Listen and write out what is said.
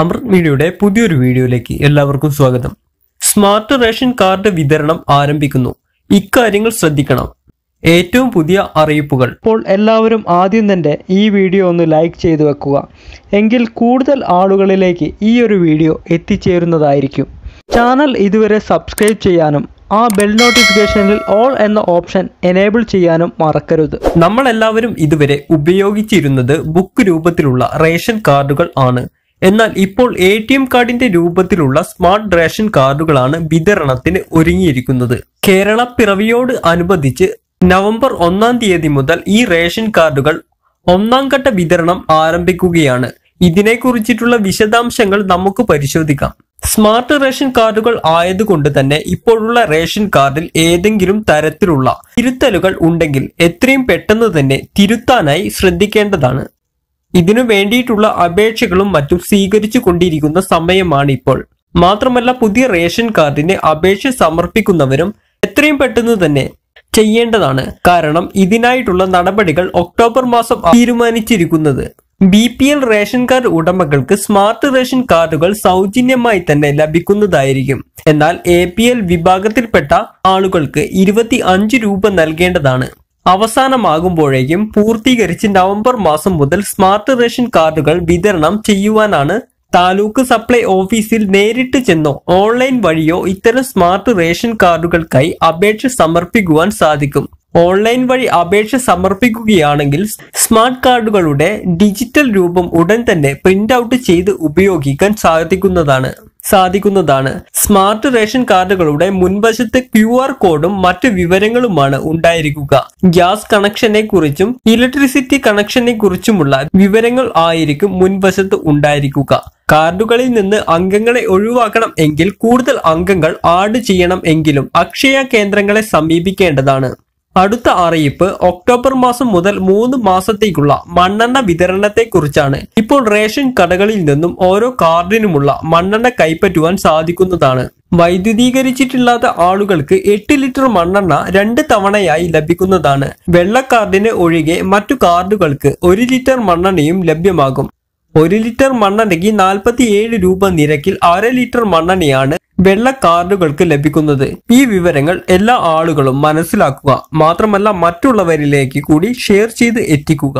അമൃത് മീഡിയയുടെ പുതിയൊരു വീഡിയോയിലേക്ക് എല്ലാവർക്കും സ്വാഗതം സ്മാർട്ട് റേഷൻ കാർഡ് വിതരണം ആരംഭിക്കുന്നു ഇക്കാര്യങ്ങൾ ശ്രദ്ധിക്കണം ഏറ്റവും പുതിയ അറിയിപ്പുകൾ അപ്പോൾ എല്ലാവരും ആദ്യം തന്നെ ഈ വീഡിയോ ഒന്ന് ലൈക്ക് ചെയ്തു വെക്കുക എങ്കിൽ കൂടുതൽ ആളുകളിലേക്ക് ഈ ഒരു വീഡിയോ എത്തിച്ചേരുന്നതായിരിക്കും ചാനൽ ഇതുവരെ സബ്സ്ക്രൈബ് ചെയ്യാനും ആ ബെൽ നോട്ടിഫിക്കേഷനിൽ ഓൾ എന്ന ഓപ്ഷൻ എനേബിൾ ചെയ്യാനും മറക്കരുത് നമ്മളെല്ലാവരും ഇതുവരെ ഉപയോഗിച്ചിരുന്നത് ബുക്ക് രൂപത്തിലുള്ള റേഷൻ കാർഡുകൾ ആണ് എന്നാൽ ഇപ്പോൾ എ ടി എം കാർഡിന്റെ രൂപത്തിലുള്ള സ്മാർട്ട് റേഷൻ കാർഡുകളാണ് വിതരണത്തിന് ഒരുങ്ങിയിരിക്കുന്നത് കേരള പിറവിയോട് അനുബന്ധിച്ച് നവംബർ ഒന്നാം തീയതി മുതൽ ഈ റേഷൻ കാർഡുകൾ ഒന്നാം ഘട്ട വിതരണം ആരംഭിക്കുകയാണ് ഇതിനെക്കുറിച്ചിട്ടുള്ള വിശദാംശങ്ങൾ നമുക്ക് പരിശോധിക്കാം സ്മാർട്ട് റേഷൻ കാർഡുകൾ ആയതുകൊണ്ട് തന്നെ ഇപ്പോഴുള്ള റേഷൻ കാർഡിൽ ഏതെങ്കിലും തരത്തിലുള്ള തിരുത്തലുകൾ ഉണ്ടെങ്കിൽ എത്രയും പെട്ടെന്ന് തന്നെ തിരുത്താനായി ശ്രദ്ധിക്കേണ്ടതാണ് ഇതിനു വേണ്ടിയിട്ടുള്ള അപേക്ഷകളും മറ്റും സ്വീകരിച്ചു കൊണ്ടിരിക്കുന്ന സമയമാണിപ്പോൾ മാത്രമല്ല പുതിയ റേഷൻ കാർഡിന് അപേക്ഷ സമർപ്പിക്കുന്നവരും എത്രയും പെട്ടെന്ന് തന്നെ ചെയ്യേണ്ടതാണ് കാരണം ഇതിനായിട്ടുള്ള നടപടികൾ ഒക്ടോബർ മാസം തീരുമാനിച്ചിരിക്കുന്നത് B P L ration card ഉടമകൾക്ക് സ്മാർട്ട് റേഷൻ കാർഡുകൾ സൗജന്യമായി തന്നെ ലഭിക്കുന്നതായിരിക്കും എന്നാൽ എ പി എൽ വിഭാഗത്തിൽപ്പെട്ട ആളുകൾക്ക് ഇരുപത്തി അഞ്ച് രൂപ നൽകേണ്ടതാണ് അവസാനമാകുമ്പോഴേക്കും പൂർത്തീകരിച്ച് നവംബർ മാസം മുതൽ സ്മാർട്ട് റേഷൻ കാർഡുകൾ വിതരണം ചെയ്യുവാനാണ് താലൂക്ക് സപ്ലൈ ഓഫീസിൽ നേരിട്ട് ചെന്നോ ഓൺലൈൻ വഴിയോ ഇത്തരം സ്മാർട്ട് റേഷൻ കാർഡുകൾക്കായി അപേക്ഷ സമർപ്പിക്കുവാൻ സാധിക്കും ഓൺലൈൻ വഴി അപേക്ഷ സമർപ്പിക്കുകയാണെങ്കിൽ സ്മാർട്ട് കാർഡുകളുടെ ഡിജിറ്റൽ രൂപം ഉടൻ തന്നെ പ്രിന്റ് ഔട്ട് ചെയ്ത് ഉപയോഗിക്കാൻ സാധിക്കുന്നതാണ് സാധിക്കുന്നതാണ് സ്മാർട്ട് റേഷൻ കാർഡുകളുടെ മുൻവശത്ത് ക്യു ആർ കോഡും മറ്റു വിവരങ്ങളുമാണ് ഉണ്ടായിരിക്കുക ഗ്യാസ് കണക്ഷനെ കുറിച്ചും ഇലക്ട്രിസിറ്റി കണക്ഷനെ കുറിച്ചുമുള്ള വിവരങ്ങൾ ആയിരിക്കും മുൻവശത്ത് ഉണ്ടായിരിക്കുക കാർഡുകളിൽ നിന്ന് അംഗങ്ങളെ ഒഴിവാക്കണം എങ്കിൽ കൂടുതൽ അംഗങ്ങൾ ആഡ് ചെയ്യണം എങ്കിലും അക്ഷയ കേന്ദ്രങ്ങളെ സമീപിക്കേണ്ടതാണ് അടുത്ത അറിയിപ്പ് ഒക്ടോബർ മാസം മുതൽ മൂന്ന് മാസത്തേക്കുള്ള മണ്ണെണ്ണ വിതരണത്തെക്കുറിച്ചാണ് ഇപ്പോൾ റേഷൻ കടകളിൽ നിന്നും ഓരോ കാർഡിനുമുള്ള മണ്ണെണ്ണ കൈപ്പറ്റുവാൻ സാധിക്കുന്നതാണ് വൈദ്യുതീകരിച്ചിട്ടില്ലാത്ത ആളുകൾക്ക് എട്ട് ലിറ്റർ മണ്ണെണ്ണ രണ്ട് തവണയായി ലഭിക്കുന്നതാണ് വെള്ള കാർഡിന് ഒഴികെ മറ്റു കാർഡുകൾക്ക് ഒരു ലിറ്റർ മണ്ണെണ്ണയും ലഭ്യമാകും ഒരു ലിറ്റർ മണ്ണെണ്ണയ്ക്ക് നാൽപ്പത്തിയേഴ് രൂപ നിരക്കിൽ അര ലിറ്റർ മണ്ണെണ്ണയാണ് വെള്ള കാർഡുകൾക്ക് ലഭിക്കുന്നത് ഈ വിവരങ്ങൾ എല്ലാ ആളുകളും മനസ്സിലാക്കുക മാത്രമല്ല മറ്റുള്ളവരിലേക്ക് കൂടി ഷെയർ ചെയ്ത് എത്തിക്കുക